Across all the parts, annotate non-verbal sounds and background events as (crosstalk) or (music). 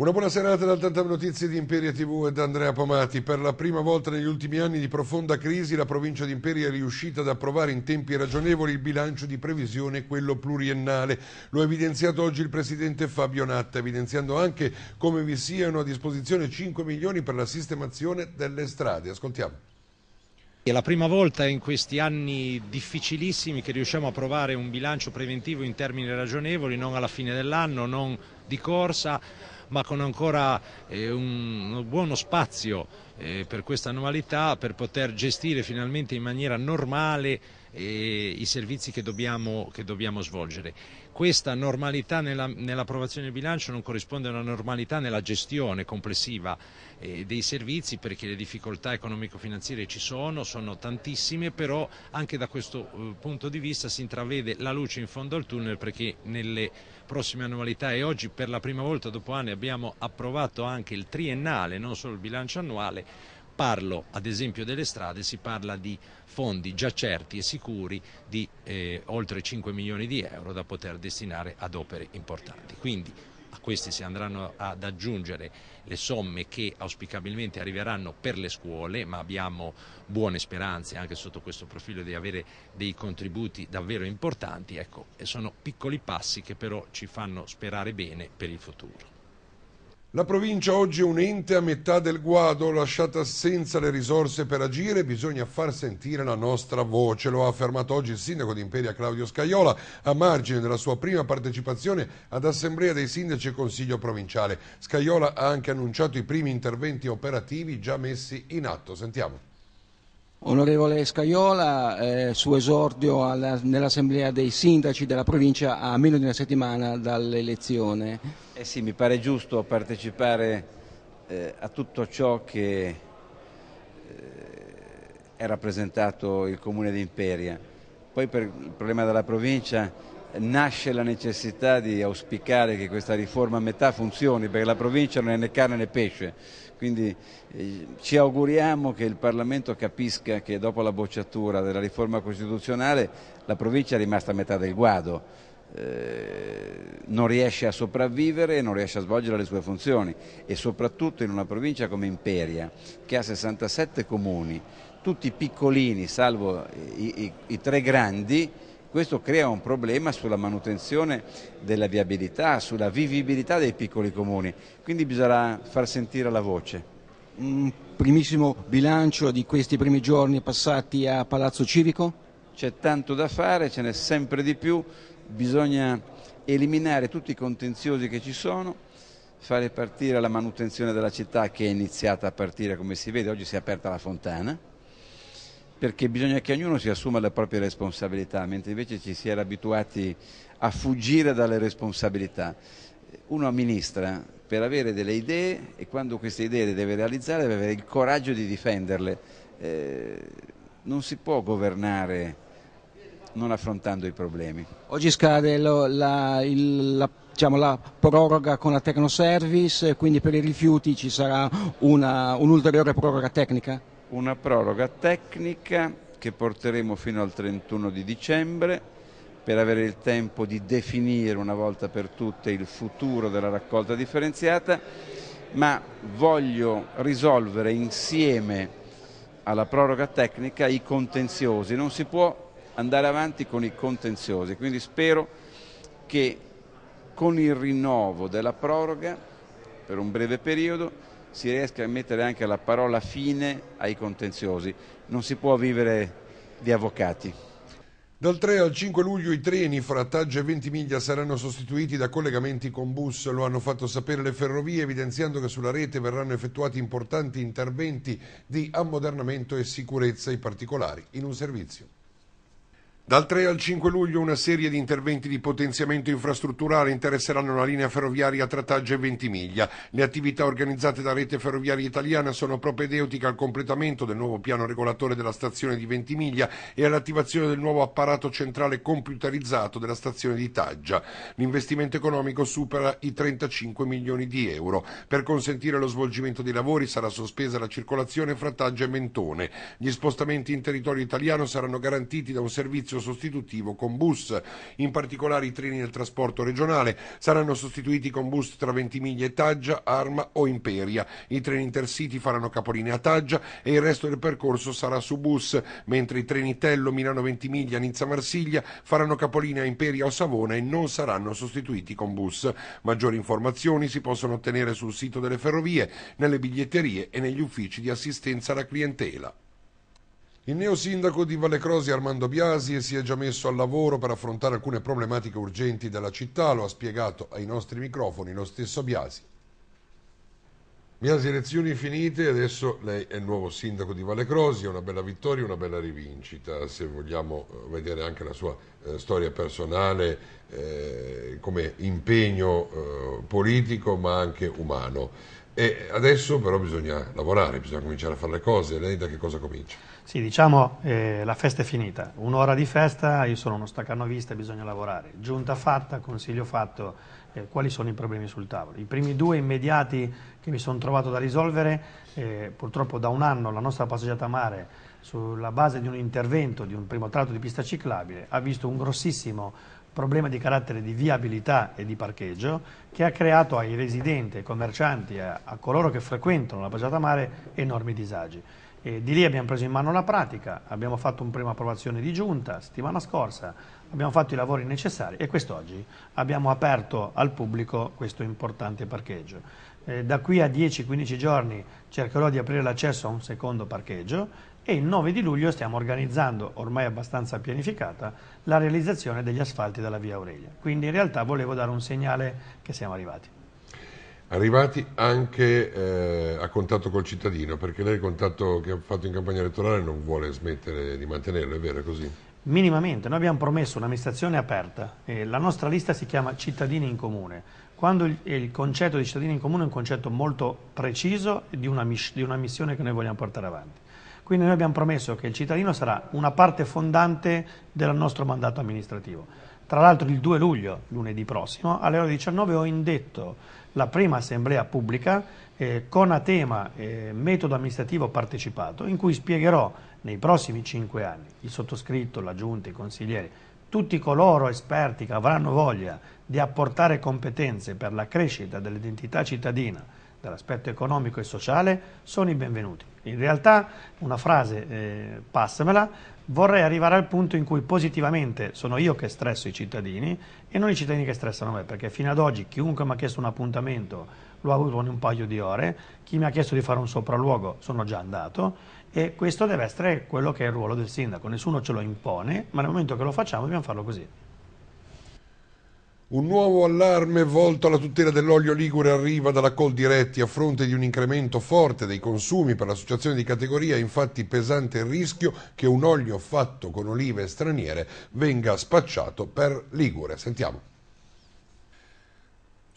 Una buona serata dal Tantam Notizie di Imperia TV ed Andrea Pomati. Per la prima volta negli ultimi anni di profonda crisi la provincia di Imperia è riuscita ad approvare in tempi ragionevoli il bilancio di previsione, quello pluriennale. Lo ha evidenziato oggi il presidente Fabio Natta, evidenziando anche come vi siano a disposizione 5 milioni per la sistemazione delle strade. Ascoltiamo. È la prima volta in questi anni difficilissimi che riusciamo a provare un bilancio preventivo in termini ragionevoli, non alla fine dell'anno, non di corsa, ma con ancora eh, un, buono spazio eh, per questa annualità per poter gestire finalmente in maniera normale eh, i servizi che dobbiamo, che dobbiamo, svolgere. Questa normalità nella, nell'approvazione del bilancio non corrisponde a una normalità nella gestione complessiva eh, dei servizi perché le difficoltà economico-finanziarie ci sono, sono tantissime, però anche da questo eh, punto di vista si intravede la luce in fondo al tunnel perché nelle prossime annualità e oggi per la prima volta dopo anni abbiamo approvato anche il triennale, non solo il bilancio annuale, parlo ad esempio delle strade, si parla di fondi già certi e sicuri di eh, oltre 5 milioni di euro da poter destinare ad opere importanti. Quindi a questi si andranno ad aggiungere le somme che auspicabilmente arriveranno per le scuole, ma abbiamo buone speranze anche sotto questo profilo di avere dei contributi davvero importanti, ecco, sono piccoli passi che però ci fanno sperare bene per il futuro. La provincia oggi è un ente a metà del guado, lasciata senza le risorse per agire, bisogna far sentire la nostra voce, lo ha affermato oggi il sindaco di Imperia Claudio Scaiola a margine della sua prima partecipazione ad Assemblea dei Sindaci e Consiglio Provinciale. Scaiola ha anche annunciato i primi interventi operativi già messi in atto. Sentiamo. Onorevole Scaiola, eh, suo esordio nell'Assemblea dei Sindaci della provincia a meno di una settimana dall'elezione. Eh sì, mi pare giusto partecipare eh, a tutto ciò che eh, è rappresentato il Comune di Imperia. Poi per il problema della provincia nasce la necessità di auspicare che questa riforma a metà funzioni perché la provincia non è né carne né pesce quindi eh, ci auguriamo che il Parlamento capisca che dopo la bocciatura della riforma costituzionale la provincia è rimasta a metà del guado eh, non riesce a sopravvivere e non riesce a svolgere le sue funzioni e soprattutto in una provincia come Imperia che ha 67 comuni tutti piccolini salvo i, i, i tre grandi questo crea un problema sulla manutenzione della viabilità, sulla vivibilità dei piccoli comuni, quindi bisognerà far sentire la voce un primissimo bilancio di questi primi giorni passati a Palazzo Civico? C'è tanto da fare, ce n'è sempre di più, bisogna eliminare tutti i contenziosi che ci sono, fare partire la manutenzione della città che è iniziata a partire come si vede, oggi si è aperta la fontana, perché bisogna che ognuno si assuma le proprie responsabilità, mentre invece ci si era abituati a fuggire dalle responsabilità. Uno amministra per avere delle idee e quando queste idee le deve realizzare deve avere il coraggio di difenderle. Eh, non si può governare non affrontando i problemi. Oggi scade lo, la, il, la, diciamo, la, proroga con la Tecnoservice, quindi per i rifiuti ci sarà una, un'ulteriore proroga tecnica? una proroga tecnica che porteremo fino al 31 di dicembre per avere il tempo di definire una volta per tutte il futuro della raccolta differenziata, ma voglio risolvere insieme alla proroga tecnica i contenziosi, non si può andare avanti con i contenziosi, quindi spero che con il rinnovo della proroga per un breve periodo si riesca a mettere anche la parola fine ai contenziosi. Non si può vivere di avvocati. Dal 3 al 5 luglio i treni fra Taggia e Ventimiglia saranno sostituiti da collegamenti con bus, lo hanno fatto sapere le ferrovie evidenziando che sulla rete verranno effettuati importanti interventi di ammodernamento e sicurezza, i particolari in un servizio. Dal 3 al 5 luglio una serie di interventi di potenziamento infrastrutturale interesseranno la linea ferroviaria tra Taggio e Ventimiglia. Le attività organizzate da Rete Ferroviaria Italiana sono propedeutiche al completamento del nuovo piano regolatore della stazione di Ventimiglia e all'attivazione del nuovo apparato centrale computerizzato della stazione di Taggia. L'investimento economico supera i 35 milioni di euro. Per consentire lo svolgimento dei lavori sarà sospesa la circolazione fra Taggio e Mentone. Gli spostamenti in territorio italiano saranno garantiti da un servizio sostitutivo con bus. In particolare i treni del trasporto regionale saranno sostituiti con bus tra Ventimiglia e Taggia, Arma o Imperia. I treni intercity faranno capolinea a Taggia e il resto del percorso sarà su bus, mentre i treni Tello, Milano Ventimiglia, Nizza Marsiglia faranno capolinea a Imperia o Savona e non saranno sostituiti con bus. Maggiori informazioni si possono ottenere sul sito delle ferrovie, nelle biglietterie e negli uffici di assistenza alla clientela. Il neo sindaco di Vallecrosi Armando Biasi si è già messo al lavoro per affrontare alcune problematiche urgenti della città, lo ha spiegato ai nostri microfoni lo stesso Biasi. Biasi, elezioni finite, adesso lei è il nuovo sindaco di Vallecrosi, è una bella vittoria, una bella rivincita, se vogliamo eh, vedere anche la sua eh, storia personale eh, come impegno eh, politico ma anche umano. E adesso però bisogna lavorare, bisogna cominciare a fare le cose, lei da che cosa comincia? Sì, diciamo eh, la festa è finita, un'ora di festa, io sono uno staccanovista, bisogna lavorare. Giunta fatta, consiglio fatto, eh, quali sono i problemi sul tavolo? I primi due immediati che mi sono trovato da risolvere, eh, purtroppo da un anno la nostra passeggiata a mare sulla base di un intervento di un primo tratto di pista ciclabile ha visto un grossissimo problema di carattere di viabilità e di parcheggio che ha creato ai residenti, ai commercianti, a, a coloro che frequentano la passeggiata a mare enormi disagi. E di lì abbiamo preso in mano la pratica, abbiamo fatto un prima approvazione di giunta settimana scorsa, abbiamo fatto i lavori necessari e quest'oggi abbiamo aperto al pubblico questo importante parcheggio. Eh, da qui a 10-15 giorni cercherò di aprire l'accesso a un secondo parcheggio e il 9 di luglio stiamo organizzando, ormai abbastanza pianificata, la realizzazione degli asfalti della via Aurelia. Quindi in realtà volevo dare un segnale che siamo arrivati arrivati anche eh, a contatto col cittadino, perché lei il contatto che ha fatto in campagna elettorale non vuole smettere di mantenerlo, è vero è così? Minimamente, noi abbiamo promesso un'amministrazione aperta, eh, la nostra lista si chiama Cittadini in Comune, quando il, il, concetto di cittadini in comune è un concetto molto preciso di una, di una missione che noi vogliamo portare avanti. Quindi noi abbiamo promesso che il cittadino sarà una parte fondante del nostro mandato amministrativo. Tra l'altro il 2 luglio, lunedì prossimo, alle ore 19 ho indetto la prima assemblea pubblica eh, con a tema eh, metodo amministrativo partecipato in cui spiegherò nei prossimi cinque anni il sottoscritto, la giunta, i consiglieri, tutti coloro esperti che avranno voglia di apportare competenze per la crescita dell'identità cittadina, dell'aspetto economico e sociale, sono i benvenuti. In realtà, una frase, eh, passamela, vorrei arrivare al punto in cui positivamente sono io che stresso i cittadini e non i cittadini che stressano me, perché fino ad oggi chiunque mi ha chiesto un appuntamento lo ha avuto in un paio di ore, chi mi ha chiesto di fare un sopralluogo sono già andato e questo deve essere quello che è il ruolo del sindaco, nessuno ce lo impone, ma nel momento che lo facciamo dobbiamo farlo così. Un nuovo allarme volto alla tutela dell'olio ligure arriva dalla Col Diretti a fronte di un incremento forte dei consumi per l'associazione di categoria, infatti pesante il rischio che un olio fatto con olive straniere venga spacciato per ligure. Sentiamo.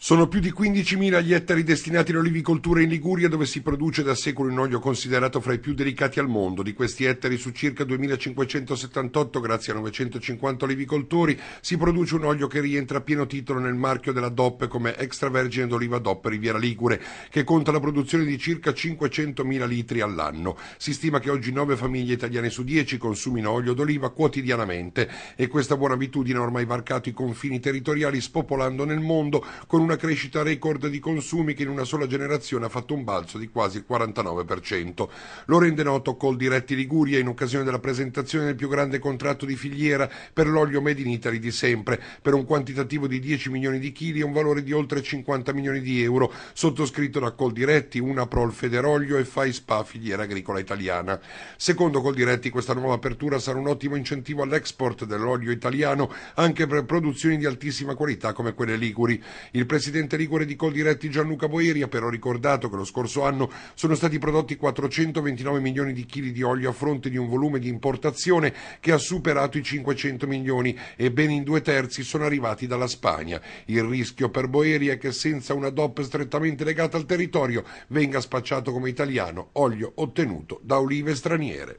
Sono più di 15.000 gli ettari destinati all'olivicoltura in Liguria, dove si produce da secoli un olio considerato fra i più delicati al mondo. Di questi ettari, su circa 2.578, grazie a 950 olivicoltori, si produce un olio che rientra a pieno titolo nel marchio della DOP come extravergine d'oliva DOP Riviera Ligure, che conta la produzione di circa 500.000 litri all'anno. Si stima che oggi 9 famiglie italiane su 10 consumino olio d'oliva quotidianamente e questa buona abitudine ha ormai varcato i confini territoriali, spopolando nel mondo con una una crescita record di consumi che in una sola generazione ha fatto un balzo di quasi il 49%. Lo rende noto col Diretti Liguria in occasione della presentazione del più grande contratto di filiera per l'olio Made in Italy di sempre, per un quantitativo di 10 milioni di chili e un valore di oltre 50 milioni di euro, sottoscritto da Coldiretti, Prol Federolio e Fai Spa Filiera Agricola Italiana. Secondo Coldiretti questa nuova apertura sarà un ottimo incentivo all'export dell'olio italiano anche per produzioni di altissima qualità come quelle liguri. Il presidente Ligure di Coldiretti Gianluca Boeri ha però ricordato che lo scorso anno sono stati prodotti 429 milioni di chili di olio a fronte di un volume di importazione che ha superato i 500 milioni e ben in due terzi sono arrivati dalla Spagna. Il rischio per Boeri è che senza una DOP strettamente legata al territorio venga spacciato come italiano olio ottenuto da olive straniere.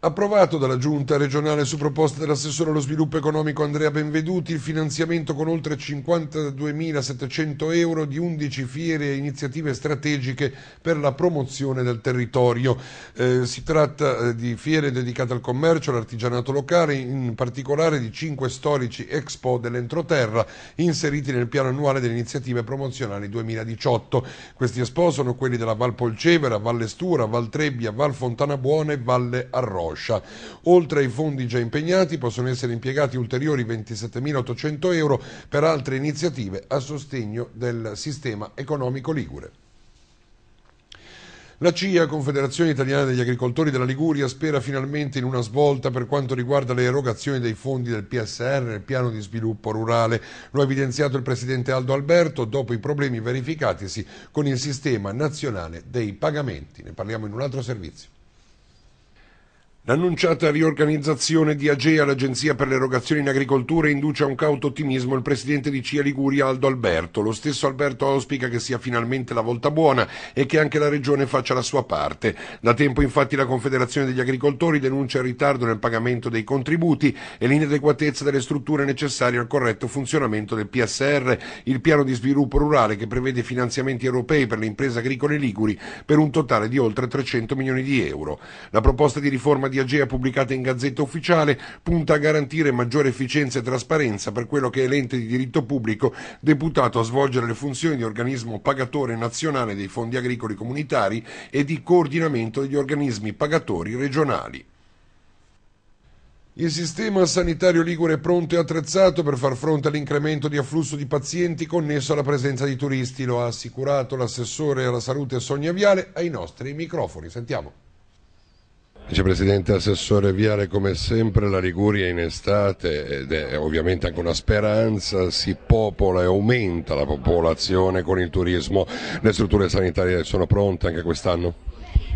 Approvato dalla Giunta regionale su proposta dell'assessore allo sviluppo economico Andrea Benveduti il finanziamento con oltre 52.700 euro di 11 fiere e iniziative strategiche per la promozione del territorio. Eh, si tratta eh, di fiere dedicate al commercio, all'artigianato locale, in particolare di 5 storici expo dell'entroterra inseriti nel piano annuale delle iniziative promozionali 2018. Questi expo sono quelli della Val Polcevera, Valle Stura, Val Trebbia, Val Fontanabuona e Valle Arroyo. Moscia. Oltre ai fondi già impegnati possono essere impiegati ulteriori 27.800 euro per altre iniziative a sostegno del sistema economico ligure. La CIA, Confederazione Italiana degli Agricoltori della Liguria, spera finalmente in una svolta per quanto riguarda le erogazioni dei fondi del PSR, il piano di sviluppo rurale. Lo ha evidenziato il presidente Aldo Alberto dopo i problemi verificatisi con il sistema nazionale dei pagamenti. Ne parliamo in un altro servizio. L'annunciata riorganizzazione di Agea, l'Agenzia per le erogazioni in agricoltura, induce a un cauto ottimismo il presidente di CIA Liguria Aldo Alberto. Lo stesso Alberto auspica che sia finalmente la volta buona e che anche la regione faccia la sua parte. Da tempo infatti la Confederazione degli agricoltori denuncia il ritardo nel pagamento dei contributi e l'inadeguatezza delle strutture necessarie al corretto funzionamento del PSR, il piano di sviluppo rurale che prevede finanziamenti europei per le imprese agricole liguri per un totale di oltre 300 milioni di euro. La proposta di riforma di Agea pubblicata in Gazzetta Ufficiale punta a garantire maggiore efficienza e trasparenza per quello che è l'ente di diritto pubblico deputato a svolgere le funzioni di organismo pagatore nazionale dei fondi agricoli comunitari e di coordinamento degli organismi pagatori regionali. Il sistema sanitario ligure è pronto e attrezzato per far fronte all'incremento di afflusso di pazienti connesso alla presenza di turisti, lo ha assicurato l'assessore alla salute Sonia Viale ai nostri microfoni. Sentiamo. Vicepresidente Assessore Viale, come sempre la Liguria in estate, ed è ovviamente anche una speranza, si popola e aumenta la popolazione con il turismo. Le strutture sanitarie sono pronte anche quest'anno?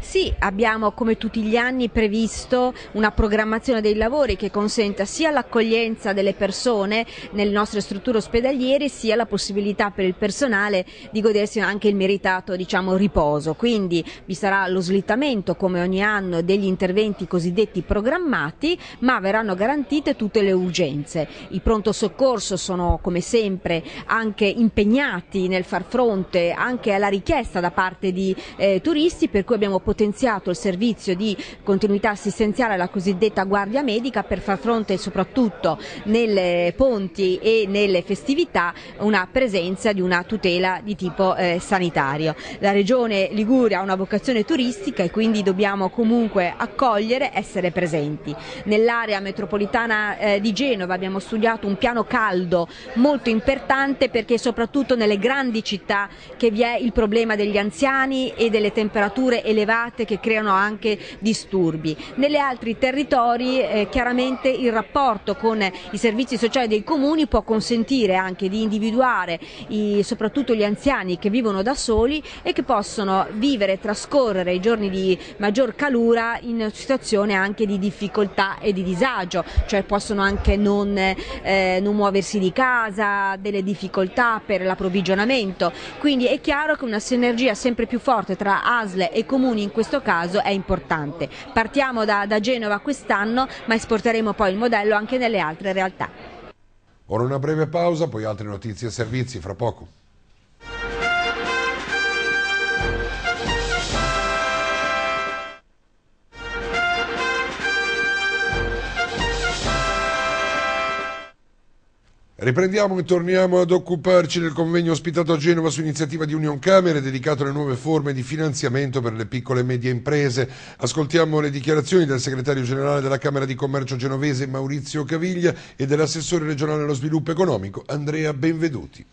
Sì, abbiamo come tutti gli anni previsto una programmazione dei lavori che consenta sia l'accoglienza delle persone nelle nostre strutture ospedaliere sia la possibilità per il personale di godersi anche il meritato diciamo, riposo. Quindi vi sarà lo slittamento come ogni anno degli interventi cosiddetti programmati ma verranno garantite tutte le urgenze. I pronto soccorso sono come sempre anche impegnati nel far fronte anche alla richiesta da parte di eh, turisti per cui abbiamo potenziato il servizio di continuità assistenziale alla cosiddetta guardia medica per far fronte soprattutto nelle ponti e nelle festività una presenza di una tutela di tipo eh, sanitario. La regione Liguria ha una vocazione turistica e quindi dobbiamo comunque accogliere, essere presenti. Nell'area metropolitana eh, di Genova abbiamo studiato un piano caldo molto importante perché soprattutto nelle grandi città che vi è il problema degli anziani e delle temperature elevate sfigurate che creano anche disturbi. Nelle altri territori eh, chiaramente il rapporto con i servizi sociali dei comuni può consentire anche di individuare i, soprattutto gli anziani che vivono da soli e che possono vivere e trascorrere i giorni di maggior calura in situazione anche di difficoltà e di disagio, cioè possono anche non, eh, non muoversi di casa, delle difficoltà per l'approvvigionamento. Quindi è chiaro che una sinergia sempre più forte tra ASL e comuni in questo caso è importante. Partiamo da, da Genova quest'anno ma esporteremo poi il modello anche nelle altre realtà. Ora una breve pausa, poi altre notizie e servizi fra poco. Riprendiamo e torniamo ad occuparci del convegno ospitato a Genova su iniziativa di Union Camere dedicato alle nuove forme di finanziamento per le piccole e medie imprese. Ascoltiamo le dichiarazioni del segretario generale della Camera di Commercio genovese Maurizio Caviglia e dell'assessore regionale allo sviluppo economico Andrea Benveduti.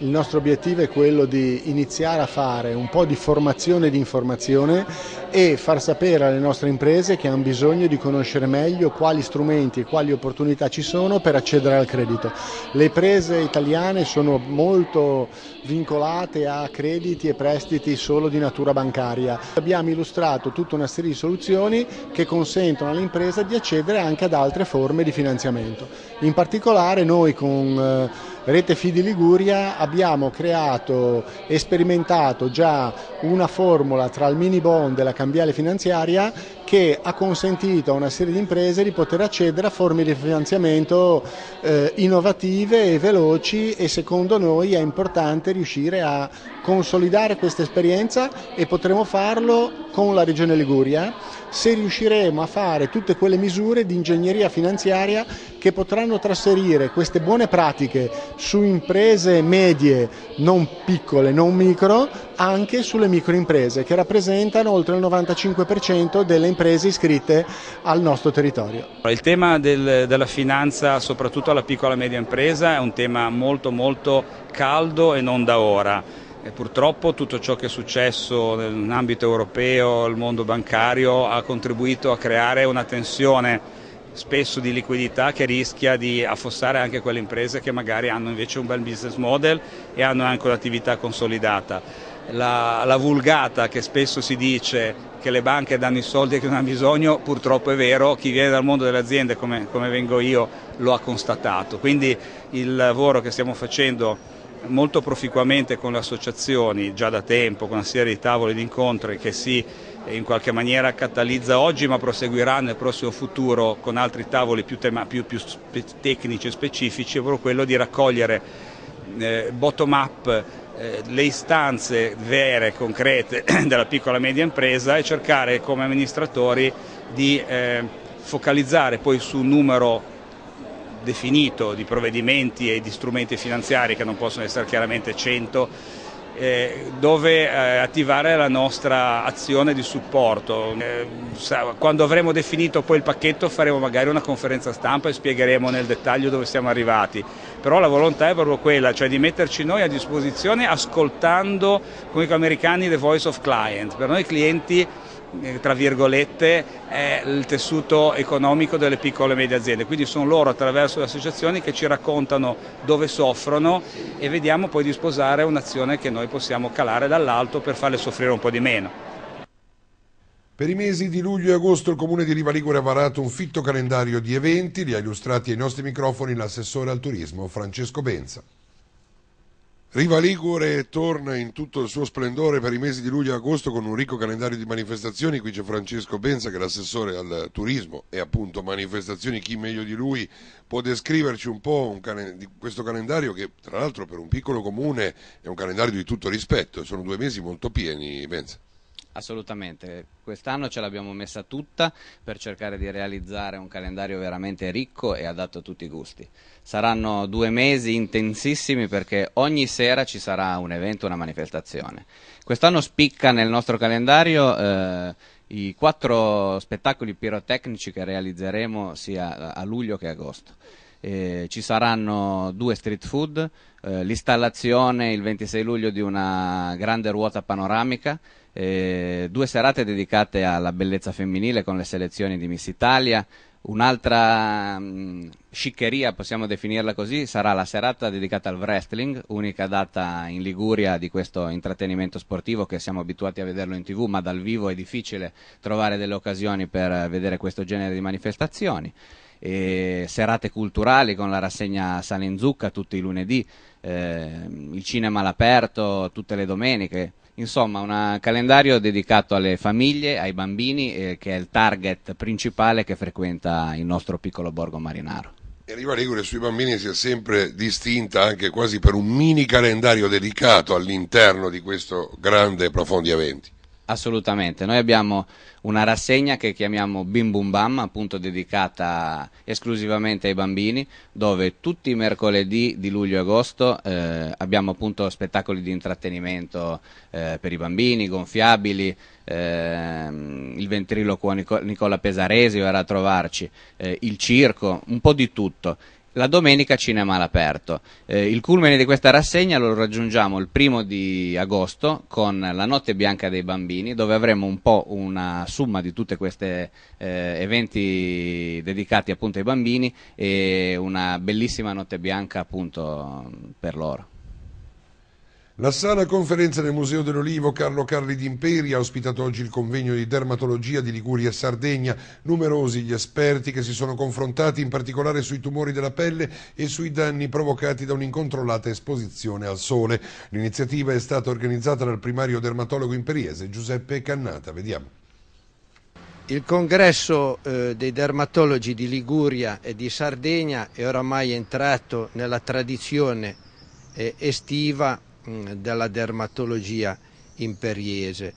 Il nostro obiettivo è quello di iniziare a fare un po' di formazione di informazione e far sapere alle nostre imprese che hanno bisogno di conoscere meglio quali strumenti e quali opportunità ci sono per accedere al credito. Le imprese italiane sono molto vincolate a crediti e prestiti solo di natura bancaria. Abbiamo illustrato tutta una serie di soluzioni che consentono all'impresa di accedere anche ad altre forme di finanziamento. In particolare noi con eh, Rete Fidi Liguria abbiamo creato e sperimentato già una formula tra il mini bond e la cambiale finanziaria che ha consentito a una serie di imprese di poter accedere a forme di finanziamento eh, innovative e veloci e secondo noi è importante riuscire a consolidare questa esperienza e potremo farlo con la Regione Liguria se riusciremo a fare tutte quelle misure di ingegneria finanziaria che potranno trasferire queste buone pratiche su imprese medie, non piccole, non micro, anche sulle microimprese che rappresentano oltre il 95% delle imprese iscritte al nostro territorio. Il tema del, della finanza, soprattutto alla piccola e media impresa, è un tema molto molto caldo e non da ora. E purtroppo tutto ciò che è successo nell'ambito europeo, il mondo bancario, ha contribuito a creare una tensione spesso di liquidità che rischia di affossare anche quelle imprese che magari hanno invece un bel business model e hanno anche un'attività consolidata. La, la vulgata che spesso si dice che le banche danno i soldi a chi non ha bisogno, purtroppo è vero, chi viene dal mondo delle aziende come, come vengo io lo ha constatato. Quindi il lavoro che stiamo facendo molto proficuamente con le associazioni già da tempo, con una serie di tavoli di incontri che si in qualche maniera catalizza oggi ma proseguirà nel prossimo futuro con altri tavoli più, tema, più, più spe tecnici e specifici, è proprio quello di raccogliere eh, bottom up eh, le istanze vere, concrete (clears throat) della piccola e media impresa e cercare come amministratori di eh, focalizzare poi su un numero definito di provvedimenti e di strumenti finanziari che non possono essere chiaramente 100 eh, dove eh, attivare la nostra azione di supporto. Eh, quando avremo definito poi il pacchetto faremo magari una conferenza stampa e spiegheremo nel dettaglio dove siamo arrivati, però la volontà è proprio quella, cioè di metterci noi a disposizione ascoltando, come gli americani, the voice of client. Per noi clienti eh, tra virgolette, è il tessuto economico delle piccole e medie aziende. Quindi sono loro attraverso le associazioni che ci raccontano dove soffrono e vediamo poi di sposare un'azione che noi possiamo calare dall'alto per farle soffrire un po' di meno. Per i mesi di luglio e agosto il Comune di Riva Ligure ha varato un fitto calendario di eventi, li ha illustrati ai nostri microfoni l'assessore al turismo Francesco Benza. Riva Ligure torna in tutto il suo splendore per i mesi di luglio e agosto con un ricco calendario di manifestazioni. Qui c'è Francesco Benza che è l'assessore al turismo e appunto manifestazioni, chi meglio di lui può descriverci un po' un calen- questo calendario che tra l'altro per un piccolo comune è un calendario di tutto rispetto, sono due mesi molto pieni Benza. Assolutamente, quest'anno ce l'abbiamo messa tutta per cercare di realizzare un calendario veramente ricco e adatto a tutti i gusti. Saranno due mesi intensissimi perché ogni sera ci sarà un evento, una manifestazione. Quest'anno spicca nel nostro calendario eh, i quattro spettacoli pirotecnici che realizzeremo sia a luglio che agosto. Eh, ci saranno due street food, eh, l'installazione il 26 luglio di una grande ruota panoramica eh, due serate dedicate alla bellezza femminile con le selezioni di Miss Italia, Un'altra sciccheria, mm, possiamo definirla così, sarà la serata dedicata al wrestling, unica data in Liguria di questo intrattenimento sportivo che siamo abituati a vederlo in tv, ma dal vivo è difficile trovare delle occasioni per vedere questo genere di manifestazioni. E serate culturali con la rassegna in Zucca tutti i lunedì, eh, il cinema all'aperto tutte le domeniche Insomma, un calendario dedicato alle famiglie, ai bambini, eh, che è il target principale che frequenta il nostro piccolo borgo marinaro. E Riva Ligure sui bambini si è sempre distinta anche quasi per un mini calendario dedicato all'interno di questo grande e profondi eventi. Assolutamente, noi abbiamo una rassegna che chiamiamo Bim Bum Bam, appunto dedicata esclusivamente ai bambini, dove tutti i mercoledì di luglio e agosto eh, abbiamo appunto spettacoli di intrattenimento eh, per i bambini, gonfiabili, eh, il ventriloquo Nicola Pesaresi verrà a trovarci, eh, il circo, un po' di tutto la domenica cinema all'aperto. Eh, il culmine di questa rassegna lo raggiungiamo il primo di agosto con La notte bianca dei bambini, dove avremo un po' una summa di tutti questi eh, eventi dedicati appunto ai bambini e una bellissima notte bianca appunto mm, per loro. La sala conferenza del Museo dell'Olivo Carlo Carli d'Imperi ha ospitato oggi il convegno di dermatologia di Liguria e Sardegna. Numerosi gli esperti che si sono confrontati in particolare sui tumori della pelle e sui danni provocati da un'incontrollata esposizione al sole. L'iniziativa è stata organizzata dal primario dermatologo imperiese Giuseppe Cannata. Vediamo. Il congresso eh, dei dermatologi di Liguria e di Sardegna è oramai entrato nella tradizione eh, estiva Mm, della dermatologia imperiese.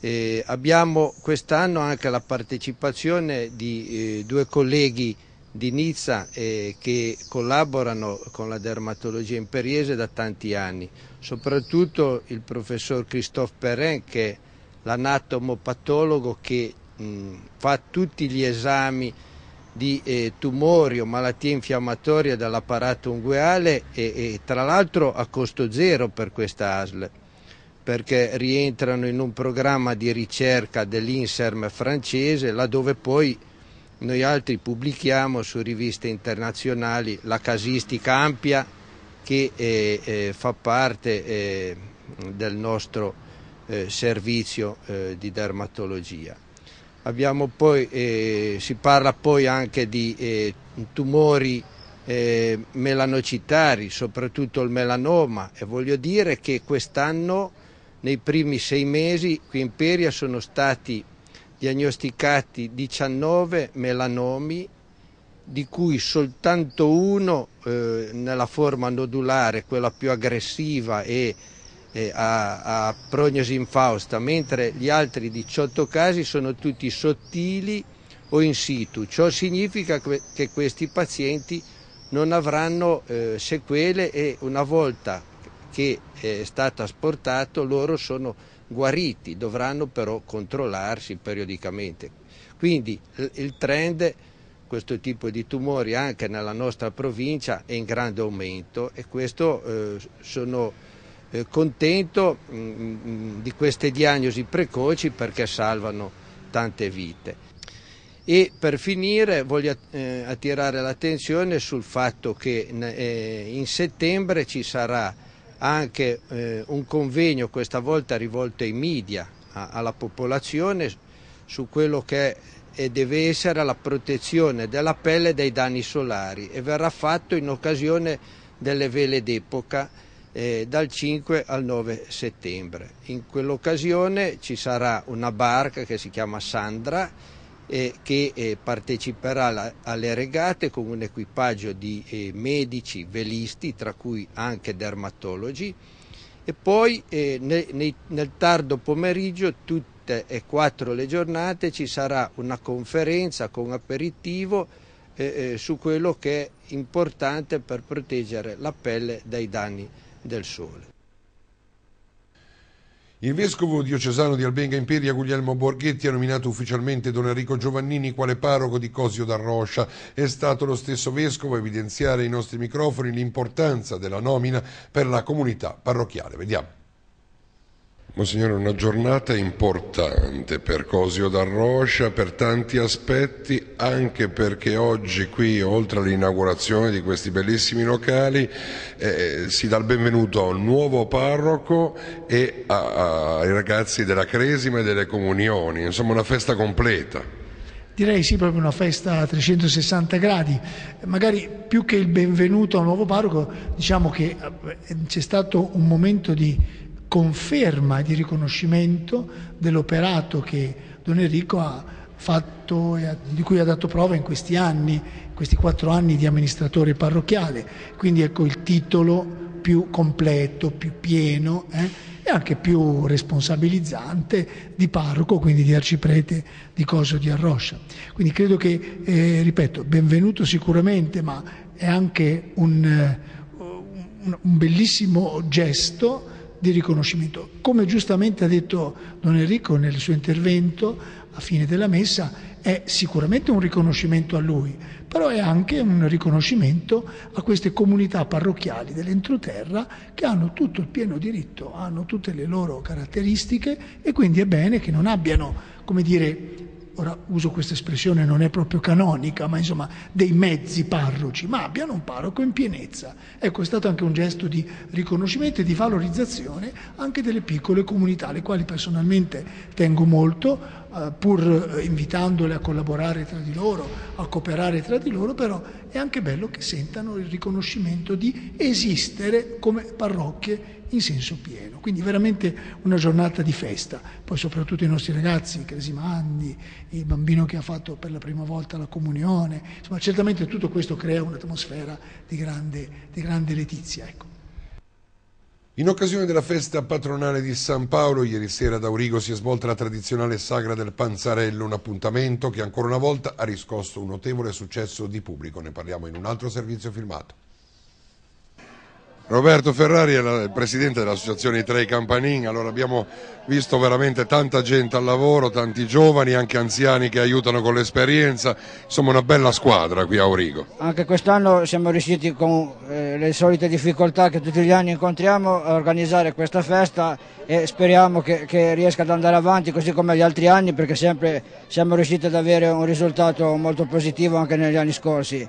Eh, abbiamo quest'anno anche la partecipazione di eh, due colleghi di Nizza eh, che collaborano con la dermatologia imperiese da tanti anni, soprattutto il professor Christophe Perrin che è l'anatomopatologo che mh, mm, fa tutti gli esami di eh, tumori o malattie infiammatorie dall'apparato ungueale e, e tra l'altro a costo zero per questa ASL perché rientrano in un programma di ricerca dell'Inserm francese laddove poi noi altri pubblichiamo su riviste internazionali la casistica ampia che eh, eh, fa parte eh, del nostro eh, servizio eh, di dermatologia poi, eh, si parla poi anche di eh, tumori eh, melanocitari, soprattutto il melanoma e voglio dire che quest'anno nei primi sei mesi qui in Peria sono stati diagnosticati 19 melanomi di cui soltanto uno eh, nella forma nodulare, quella più aggressiva e eh, a, a prognosi infausta, mentre gli altri 18 casi sono tutti sottili o in situ. Ciò significa che questi pazienti non avranno eh, sequele e una volta che eh, è stato asportato loro sono guariti, dovranno però controllarsi periodicamente. Quindi il trend, questo tipo di tumori anche nella nostra provincia è in grande aumento e questo eh, sono eh, contento mm, mm, di queste diagnosi precoci perché salvano tante vite. E per finire voglio eh, attirare l'attenzione sul fatto che eh, in settembre ci sarà anche un convegno, questa volta rivolto ai media, alla popolazione, su quello che è deve essere la protezione della pelle dai danni solari e verrà fatto in occasione delle vele d'epoca eh, dal 5 al 9 settembre. In quell'occasione ci sarà una barca che si chiama Sandra eh, che eh, parteciperà la, alle regate con un equipaggio di eh, medici velisti, tra cui anche dermatologi, e poi eh, ne, ne, nel tardo pomeriggio tutte e quattro le giornate ci sarà una conferenza con aperitivo eh, su quello che è importante per proteggere la pelle dai danni del sole. Il vescovo diocesano di Albenga Imperia Guglielmo Borghetti ha nominato ufficialmente Don Enrico Giovannini quale parroco di Cosio d'Arroscia. È stato lo stesso vescovo a evidenziare ai nostri microfoni l'importanza della nomina per la comunità parrocchiale. Vediamo. Monsignore, una giornata importante per Cosio d'Arroscia per tanti aspetti, anche perché oggi qui, oltre all'inaugurazione di questi bellissimi locali, eh, si dà il benvenuto a un nuovo parroco e a, a, ai ragazzi della Cresima e delle comunioni, insomma una festa completa. Direi sì, proprio una festa a 360 gradi, magari più che il benvenuto a un nuovo parroco, diciamo che eh, c'è stato un momento di conferma e di riconoscimento dell'operato che Don Enrico ha fatto e di cui ha dato prova in questi anni, questi quattro anni di amministratore parrocchiale. Quindi ecco il titolo più completo, più pieno eh, e anche più responsabilizzante di parroco, quindi di arciprete di Coso di Arroscia. Quindi credo che, eh, ripeto, benvenuto sicuramente, ma è anche un, eh, un, un bellissimo gesto di riconoscimento. Come giustamente ha detto Don Enrico nel suo intervento a fine della messa, è sicuramente un riconoscimento a lui, però è anche un riconoscimento a queste comunità parrocchiali dell'entroterra che hanno tutto il pieno diritto, hanno tutte le loro caratteristiche e quindi è bene che non abbiano, come dire, ora uso questa espressione, non è proprio canonica, ma insomma dei mezzi parroci, ma abbiano un parroco in pienezza. Ecco, è stato anche un gesto di riconoscimento e di valorizzazione anche delle piccole comunità, le quali personalmente tengo molto, eh, pur invitandole a collaborare tra di loro, a cooperare tra di loro, però è anche bello che sentano il riconoscimento di esistere come parrocchie in senso pieno. Quindi veramente una giornata di festa. Poi soprattutto i nostri ragazzi, i cresimandi, il bambino che ha fatto per la prima volta la comunione, insomma certamente tutto questo crea un'atmosfera di grande, di grande letizia. Ecco. In occasione della festa patronale di San Paolo, ieri sera ad Aurigo si è svolta la tradizionale sagra del Panzarello, un appuntamento che ancora una volta ha riscosso un notevole successo di pubblico. Ne parliamo in un altro servizio filmato. Roberto Ferrari è il presidente dell'associazione Trei Campanin, allora abbiamo visto veramente tanta gente al lavoro, tanti giovani, anche anziani che aiutano con l'esperienza, insomma una bella squadra qui a Origo. Anche quest'anno siamo riusciti con eh, le solite difficoltà che tutti gli anni incontriamo a organizzare questa festa e speriamo che, che riesca ad andare avanti così come gli altri anni perché sempre siamo riusciti ad avere un risultato molto positivo anche negli anni scorsi.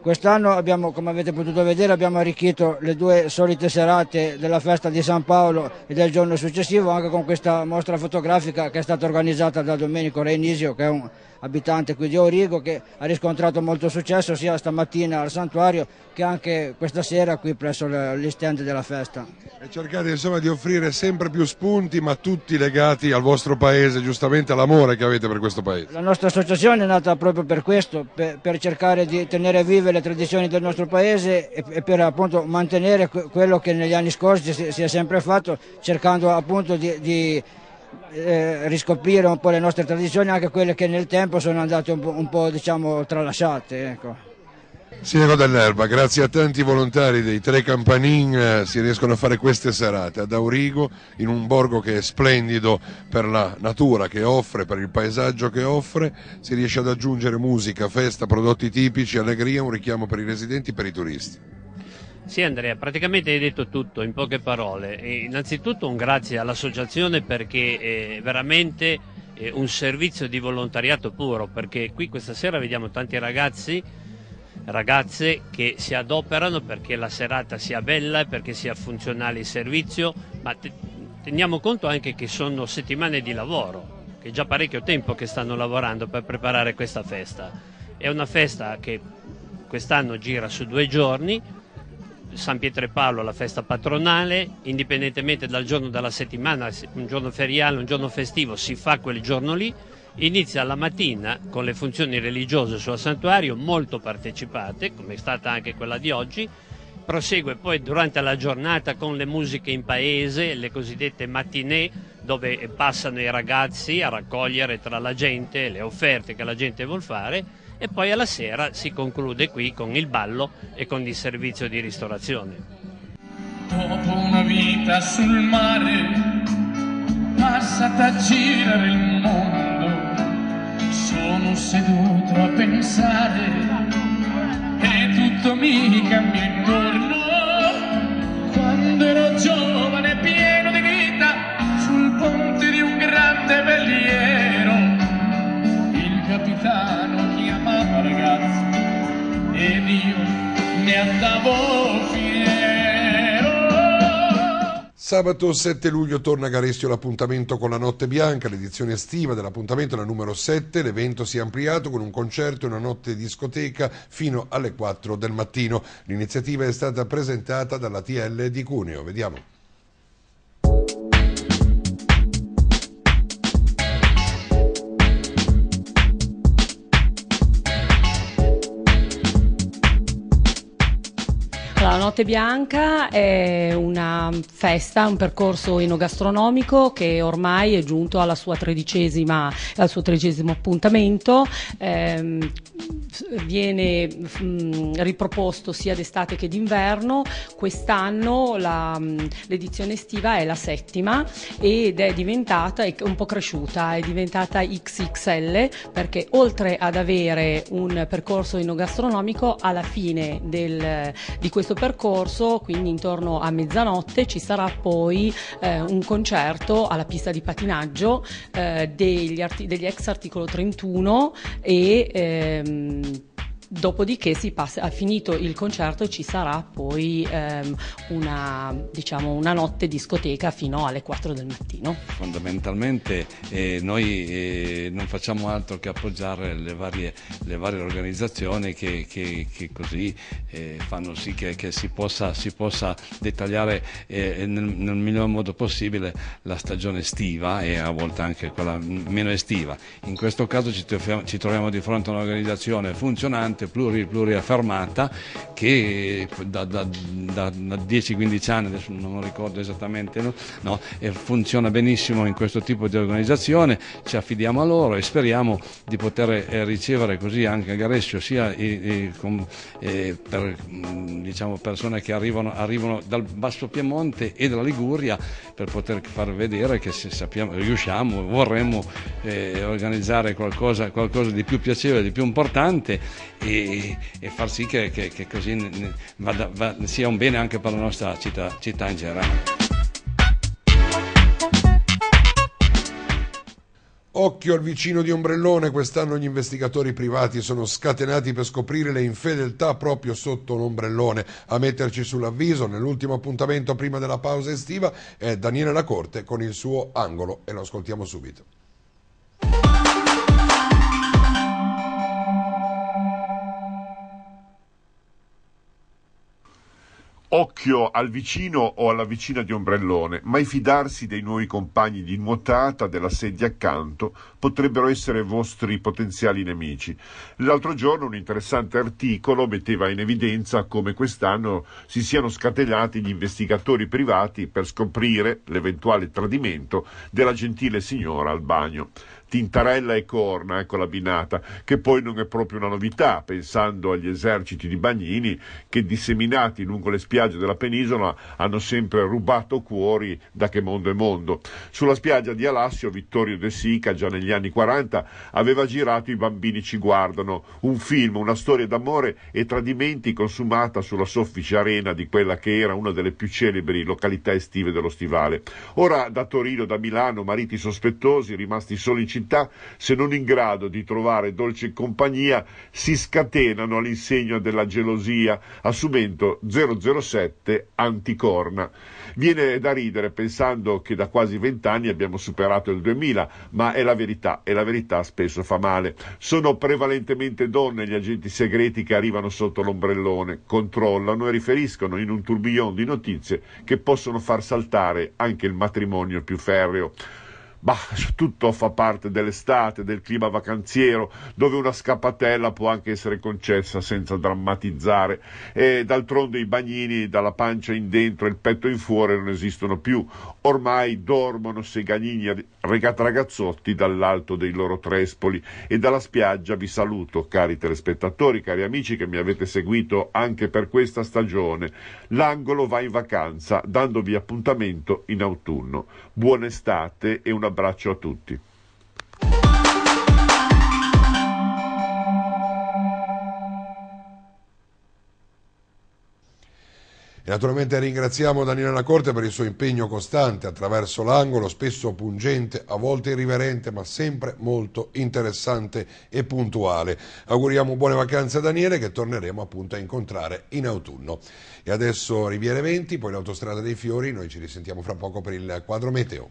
Quest'anno abbiamo, come avete potuto vedere, abbiamo arricchito le due solite serate della festa di San Paolo e del giorno successivo anche con questa mostra fotografica che è stata organizzata da Domenico Reinisio, che è un abitante qui di Origo, che ha riscontrato molto successo sia stamattina al santuario che anche questa sera qui presso gli stand della festa. E cercate insomma di offrire sempre più spunti, ma tutti legati al vostro paese, giustamente all'amore che avete per questo paese. La nostra associazione è nata proprio per questo, per, per cercare di tenere vive le tradizioni del nostro paese e, e per appunto mantenere quello che negli anni scorsi si, si è sempre fatto, cercando appunto di, di eh, riscoprire un po' le nostre tradizioni, anche quelle che nel tempo sono andate un po', un po' diciamo, tralasciate. Ecco. Sindaco dell'Erba, grazie a tanti volontari dei tre Campanin eh, si riescono a fare queste serate ad Aurigo in un borgo che è splendido per la natura che offre, per il paesaggio che offre, si riesce ad aggiungere musica, festa, prodotti tipici, allegria, un richiamo per i residenti e per i turisti. Sì Andrea, praticamente hai detto tutto in poche parole. E innanzitutto un grazie all'associazione perché è eh, veramente eh, un servizio di volontariato puro, perché qui questa sera vediamo tanti ragazzi ragazze che si adoperano perché la serata sia bella, perché sia funzionale il servizio, ma te teniamo conto anche che sono settimane di lavoro, che è già parecchio tempo che stanno lavorando per preparare questa festa. È una festa che quest'anno gira su due giorni, San Pietro e Paolo la festa patronale, indipendentemente dal giorno della settimana, un giorno feriale, un giorno festivo, si fa quel giorno lì, inizia la mattina con le funzioni religiose sul santuario, molto partecipate, come è stata anche quella di oggi, prosegue poi durante la giornata con le musiche in paese, le cosiddette mattinée, dove passano i ragazzi a raccogliere tra la gente le offerte che la gente vuole fare, e poi alla sera si conclude qui con il ballo e con il servizio di ristorazione. Dopo una vita sul mare, passata a girare il mondo, sono seduto a pensare e tutto mi cambia intorno. Sabato 7 luglio torna a Garestio l'appuntamento con la Notte Bianca, l'edizione estiva dell'appuntamento la numero 7, l'evento si è ampliato con un concerto e una notte discoteca fino alle 4 del mattino. L'iniziativa è stata presentata dalla TL di Cuneo. Vediamo. La Notte Bianca è una festa, un percorso enogastronomico che ormai è giunto al suo tredicesimo appuntamento. Ehm, viene mh, mm, riproposto sia d'estate che d'inverno. Quest'anno mm, l'edizione estiva è la settima ed è diventata è un po' cresciuta, è diventata XXL perché oltre ad avere un percorso enogastronomico alla fine del, di questo questo percorso, quindi intorno a mezzanotte, ci sarà poi eh, un concerto alla pista di patinaggio eh, degli, degli, ex articolo 31 e ehm, Dopodiché si passa, finito il concerto ci sarà poi ehm, una, diciamo, una, notte discoteca fino alle 4 del mattino. Fondamentalmente eh, noi eh, non facciamo altro che appoggiare le varie, le varie organizzazioni che, che, che così eh, fanno sì che, che si, possa, si, possa, dettagliare eh, nel, nel miglior modo possibile la stagione estiva e a volte anche quella meno estiva. In questo caso ci troviamo, ci troviamo di fronte a un'organizzazione funzionante costante, pluri, pluriaffermata, che da, da, da 10-15 anni, adesso non ricordo esattamente, no? No, funziona benissimo in questo tipo di organizzazione, ci affidiamo a loro e speriamo di poter eh, ricevere così anche a Garescio sia eh, eh, eh per mm, diciamo, persone che arrivano, arrivano, dal Basso Piemonte e dalla Liguria per poter far vedere che se sappiamo, riusciamo, vorremmo eh, organizzare qualcosa, qualcosa di più piacevole, di più importante e, e far sì che, che, che così vada, vada, sia un bene anche per la nostra città, città in generale. Occhio al vicino di ombrellone, quest'anno gli investigatori privati sono scatenati per scoprire le infedeltà proprio sotto l'ombrellone. A metterci sull'avviso nell'ultimo appuntamento prima della pausa estiva è Daniele Lacorte con il suo angolo e lo ascoltiamo subito. Occhio al vicino o alla vicina di ombrellone, mai fidarsi dei nuovi compagni di nuotata della sedia accanto, potrebbero essere vostri potenziali nemici. L'altro giorno un interessante articolo metteva in evidenza come quest'anno si siano scatenati gli investigatori privati per scoprire l'eventuale tradimento della gentile signora al bagno. Tintarella e Corna, ecco la binata, che poi non è proprio una novità, pensando agli eserciti di Bagnini che disseminati lungo le spiagge della penisola hanno sempre rubato cuori da che mondo è mondo. Sulla spiaggia di Alassio Vittorio De Sica, già negli anni 40, aveva girato I bambini ci guardano, un film, una storia d'amore e tradimenti consumata sulla soffice arena di quella che era una delle più celebri località estive dello stivale. Ora da Torino, da Milano, mariti sospettosi, rimasti soli in città, città, se non in grado di trovare dolce compagnia, si scatenano all'insegna della gelosia, assumendo 007 anticorna. Viene da ridere pensando che da quasi vent'anni abbiamo superato il 2000, ma è la verità e la verità spesso fa male. Sono prevalentemente donne gli agenti segreti che arrivano sotto l'ombrellone, controllano e riferiscono in un tourbillon di notizie che possono far saltare anche il matrimonio più ferreo ma tutto fa parte dell'estate, del clima vacanziero, dove una scappatella può anche essere concessa senza drammatizzare. E d'altronde i bagnini dalla pancia in dentro e il petto in fuori non esistono più, ormai dormono seganini ragazzotti dall'alto dei loro trespoli e dalla spiaggia vi saluto, cari telespettatori, cari amici che mi avete seguito anche per questa stagione. L'angolo va in vacanza, dandovi appuntamento in autunno. Buona estate e un abbraccio a tutti. naturalmente ringraziamo Daniele Lacorte per il suo impegno costante attraverso l'angolo, spesso pungente, a volte irriverente, ma sempre molto interessante e puntuale. Auguriamo buone vacanze a Daniele che torneremo appunto a incontrare in autunno. E adesso Riviere 20, poi l'autostrada dei fiori, noi ci risentiamo fra poco per il quadro meteo.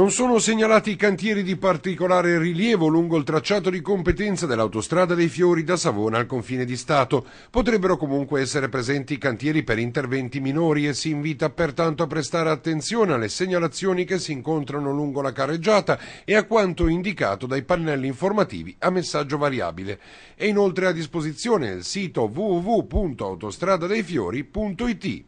Non sono segnalati cantieri di particolare rilievo lungo il tracciato di competenza dell'autostrada dei Fiori da Savona al confine di Stato. Potrebbero comunque essere presenti cantieri per interventi minori e si invita pertanto a prestare attenzione alle segnalazioni che si incontrano lungo la carreggiata e a quanto indicato dai pannelli informativi a messaggio variabile. È inoltre a disposizione il sito www.autostradadeifiori.it.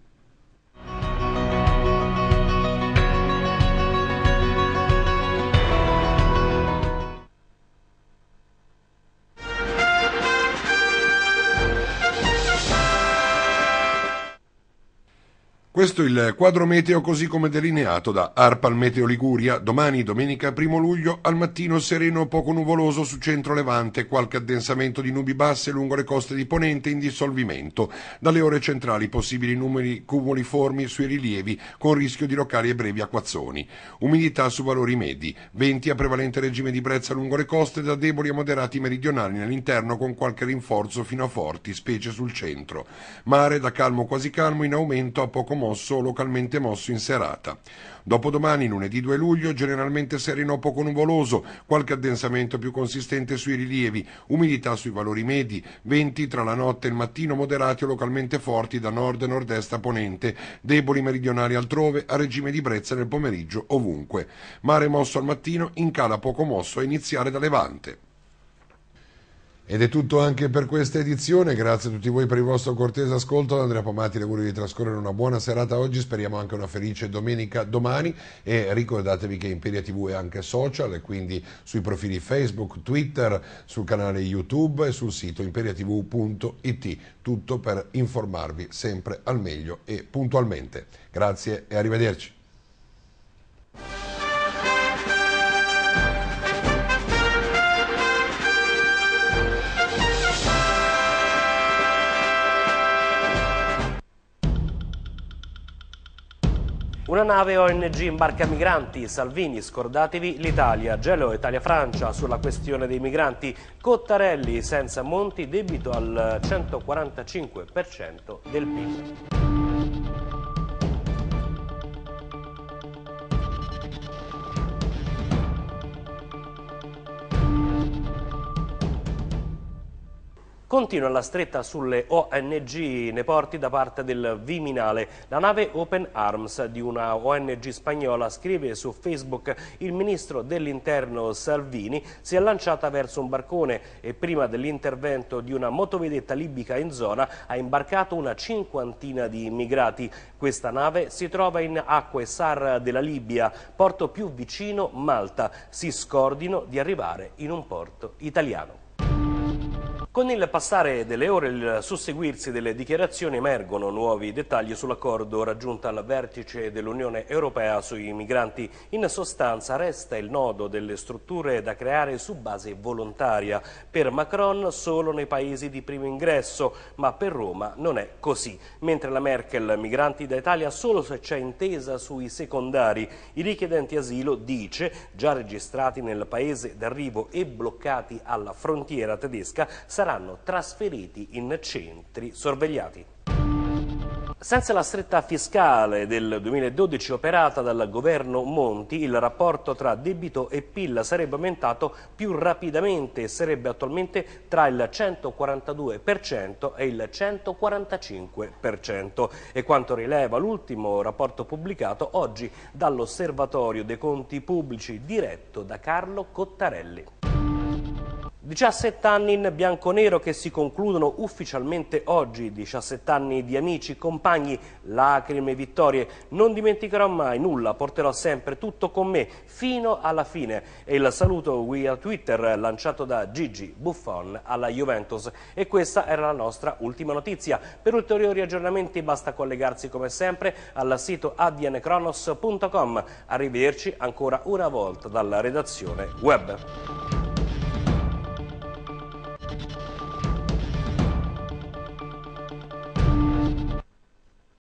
Questo è il quadro meteo così come delineato da Arpal Meteo Liguria. Domani, domenica 1 luglio, al mattino sereno poco nuvoloso su centro levante, qualche addensamento di nubi basse lungo le coste di Ponente in dissolvimento. Dalle ore centrali possibili numeri cumuliformi sui rilievi con rischio di locali e brevi acquazzoni. Umidità su valori medi, venti a prevalente regime di brezza lungo le coste da deboli a moderati meridionali nell'interno con qualche rinforzo fino a forti, specie sul centro. Mare da calmo quasi calmo in aumento a poco mosso o localmente mosso in serata. Dopodomani, lunedì 2 luglio, generalmente sereno poco nuvoloso, qualche addensamento più consistente sui rilievi, umidità sui valori medi, venti tra la notte e il mattino moderati o localmente forti da nord e nord-est a ponente, deboli meridionali altrove, a regime di brezza nel pomeriggio ovunque. Mare mosso al mattino, in cala poco mosso a iniziare da levante. Ed è tutto anche per questa edizione, grazie a tutti voi per il vostro cortese ascolto, Andrea Pomati le auguri di trascorrere una buona serata oggi, speriamo anche una felice domenica domani e ricordatevi che Imperia TV è anche social e quindi sui profili Facebook, Twitter, sul canale YouTube e sul sito imperiatv.it, tutto per informarvi sempre al meglio e puntualmente. Grazie e arrivederci. Una nave ONG imbarca migranti, Salvini, scordatevi l'Italia, gelo Italia-Francia sulla questione dei migranti, Cottarelli senza Monti, debito al 145% del PIL. Continua la stretta sulle ONG nei porti da parte del Viminale. La nave Open Arms di una ONG spagnola scrive su Facebook il ministro dell'interno Salvini si è lanciata verso un barcone e prima dell'intervento di una motovedetta libica in zona ha imbarcato una cinquantina di immigrati. Questa nave si trova in acque SAR della Libia, porto più vicino Malta. Si scordino di arrivare in un porto italiano. Con il passare delle ore e il susseguirsi delle dichiarazioni emergono nuovi dettagli sull'accordo raggiunto al vertice dell'Unione Europea sui migranti. In sostanza resta il nodo delle strutture da creare su base volontaria. Per Macron solo nei paesi di primo ingresso, ma per Roma non è così. Mentre la Merkel migranti da Italia solo se c'è intesa sui secondari. I richiedenti asilo, dice, già registrati nel paese d'arrivo e bloccati alla frontiera tedesca, saranno saranno trasferiti in centri sorvegliati. Senza la stretta fiscale del 2012 operata dal governo Monti, il rapporto tra debito e PIL sarebbe aumentato più rapidamente e sarebbe attualmente tra il 142% e il 145%. E quanto rileva l'ultimo rapporto pubblicato oggi dall'Osservatorio dei Conti Pubblici diretto da Carlo Cottarelli. 17 anni in bianco-nero che si concludono ufficialmente oggi, 17 anni di amici, compagni, lacrime, vittorie. Non dimenticherò mai nulla, porterò sempre tutto con me fino alla fine. E il saluto via Twitter lanciato da Gigi Buffon alla Juventus. E questa era la nostra ultima notizia. Per ulteriori aggiornamenti basta collegarsi come sempre al sito adnchronos.com. Arrivederci ancora una volta dalla redazione web.